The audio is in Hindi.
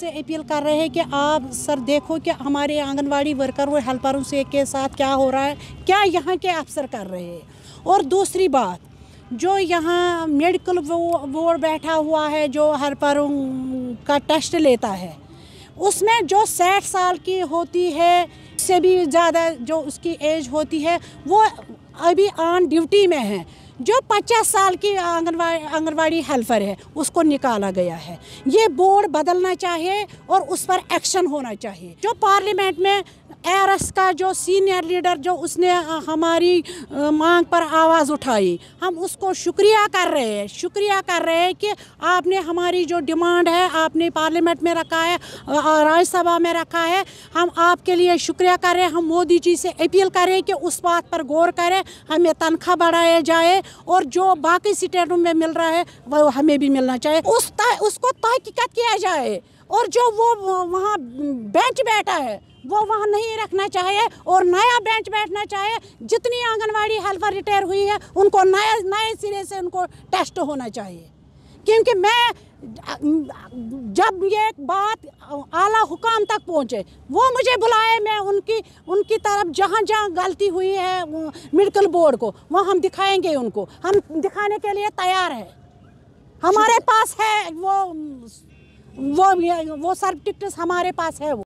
से अपील कर रहे हैं कि आप सर देखो कि हमारे आंगनवाड़ी वर्कर और हेल्परों से के साथ क्या हो रहा है क्या यहाँ के अफसर कर रहे हैं और दूसरी बात जो यहाँ मेडिकल बोर्ड बैठा हुआ है जो हेल्परों का टेस्ट लेता है उसमें जो साठ साल की होती है से भी ज़्यादा जो उसकी एज होती है वो अभी ऑन ड्यूटी में है जो 50 साल की आंगनवाड़ी आंगनवाड़ी हेल्पर है उसको निकाला गया है ये बोर्ड बदलना चाहिए और उस पर एक्शन होना चाहिए जो पार्लियामेंट में एस का जो सीनियर लीडर जो उसने हमारी मांग पर आवाज़ उठाई हम उसको शुक्रिया कर रहे हैं शुक्रिया कर रहे हैं कि आपने हमारी जो डिमांड है आपने पार्लियामेंट में रखा है राज्यसभा में रखा है हम आपके लिए शुक्रिया कर रहे हैं हम मोदी जी से अपील करें कि उस बात पर गौर करें हमें तनख्वाह बढ़ाया जाए और जो बाकी स्टेटों में मिल रहा है वह हमें भी मिलना चाहिए उस उसको तहकीकत किया जाए और जो वो वहाँ बेंच बैठा है वो वहाँ नहीं रखना चाहिए और नया बेंच बैठना चाहिए जितनी आंगनवाड़ी हेल्पर रिटायर हुई है उनको नया नए सिरे से उनको टेस्ट होना चाहिए क्योंकि मैं जब ये बात आला हुकाम तक पहुँचे वो मुझे बुलाए मैं उनकी उनकी तरफ जहाँ जहाँ गलती हुई है मेडिकल बोर्ड को वहाँ हम दिखाएंगे उनको हम दिखाने के लिए तैयार है हमारे अच्छा। पास है वो वो वो सर्व हमारे पास है वो